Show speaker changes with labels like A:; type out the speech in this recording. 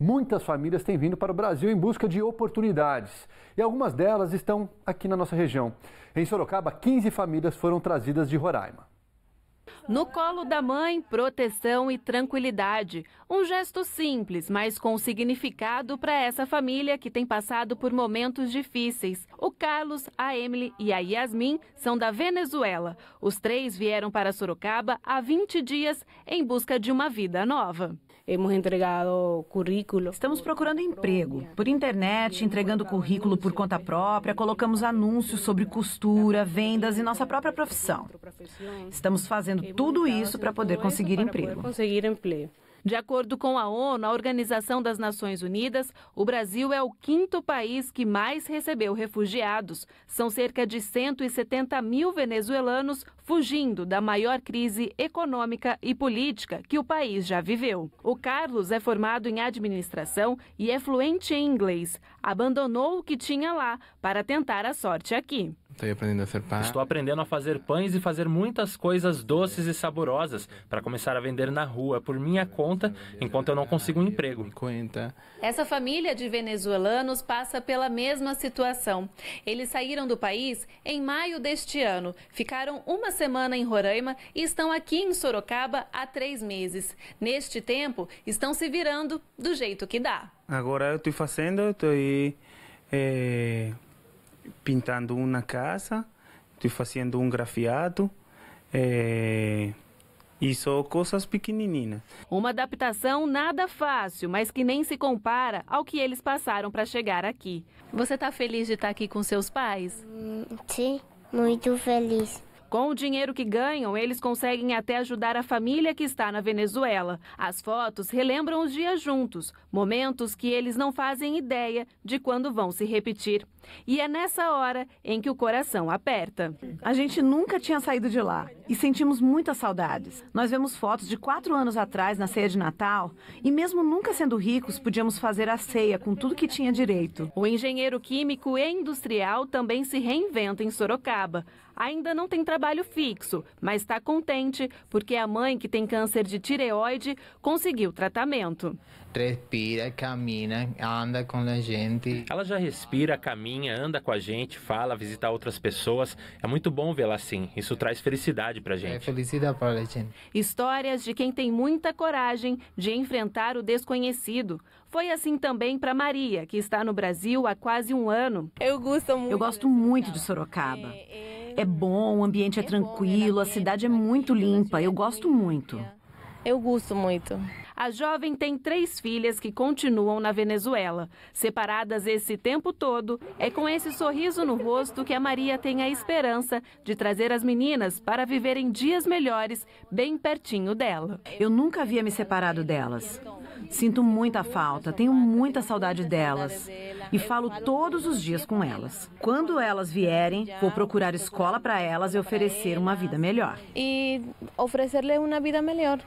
A: muitas famílias têm vindo para o Brasil em busca de oportunidades e algumas delas estão aqui na nossa região. Em Sorocaba, 15 famílias foram trazidas de Roraima.
B: No colo da mãe, proteção e tranquilidade. Um gesto simples, mas com significado para essa família que tem passado por momentos difíceis. O Carlos, a Emily e a Yasmin são da Venezuela. Os três vieram para Sorocaba há 20 dias em busca de uma vida nova hemos entregado currículo. Estamos procurando emprego por internet, entregando currículo por conta própria, colocamos
A: anúncios sobre costura, vendas e nossa própria profissão. Estamos fazendo tudo isso para poder conseguir emprego.
B: Conseguir emprego. De acordo com a ONU, a Organização das Nações Unidas, o Brasil é o quinto país que mais recebeu refugiados. São cerca de 170 mil venezuelanos fugindo da maior crise econômica e política que o país já viveu. O Carlos é formado em administração e é fluente em inglês. Abandonou o que tinha lá para tentar a sorte aqui.
A: Estou aprendendo a Estou aprendendo a fazer pães e fazer muitas coisas doces e saborosas para começar a vender na rua por minha conta, enquanto eu não consigo um emprego.
B: Essa família de venezuelanos passa pela mesma situação. Eles saíram do país em maio deste ano, ficaram uma semana em Roraima e estão aqui em Sorocaba há três meses. Neste tempo, estão se virando do jeito que dá.
A: Agora eu estou fazendo, estou aí. É pintando uma casa, estou fazendo um grafiado. É, e só coisas pequenininhas.
B: Uma adaptação nada fácil, mas que nem se compara ao que eles passaram para chegar aqui. Você está feliz de estar tá aqui com seus pais? Hum, sim, muito feliz. Com o dinheiro que ganham, eles conseguem até ajudar a família que está na Venezuela. As fotos relembram os dias juntos, momentos que eles não fazem ideia de quando vão se repetir. E é nessa hora em que o coração aperta.
A: A gente nunca tinha saído de lá e sentimos muitas saudades. Nós vemos fotos de quatro anos atrás na ceia de Natal e, mesmo nunca sendo ricos,
B: podíamos fazer a ceia com tudo que tinha direito. O engenheiro químico e industrial também se reinventa em Sorocaba. Ainda não tem trabalho fixo, mas está contente porque a mãe, que tem câncer de tireoide, conseguiu tratamento.
A: Respira, caminha, anda com a gente. Ela já respira, caminha, anda com a gente, fala, visita outras pessoas. É muito bom vê-la assim. Isso traz felicidade é, felicidade pra gente. É felicidade pra gente.
B: Histórias de quem tem muita coragem de enfrentar o desconhecido. Foi assim também para Maria, que está no Brasil há quase um ano. Eu gosto muito. Eu gosto muito de Sorocaba. É, é, é bom, o ambiente é tranquilo, a cidade é muito limpa.
A: Eu gosto muito. Eu gosto muito.
B: A jovem tem três filhas que continuam na Venezuela. Separadas esse tempo todo, é com esse sorriso no rosto que a Maria tem a esperança de trazer as meninas para viverem dias melhores bem pertinho dela. Eu nunca havia me separado delas. Sinto muita falta,
A: tenho muita saudade delas e falo todos os dias com elas. Quando elas vierem, vou procurar escola para elas e oferecer uma vida melhor.
B: E oferecer-lhe uma vida melhor.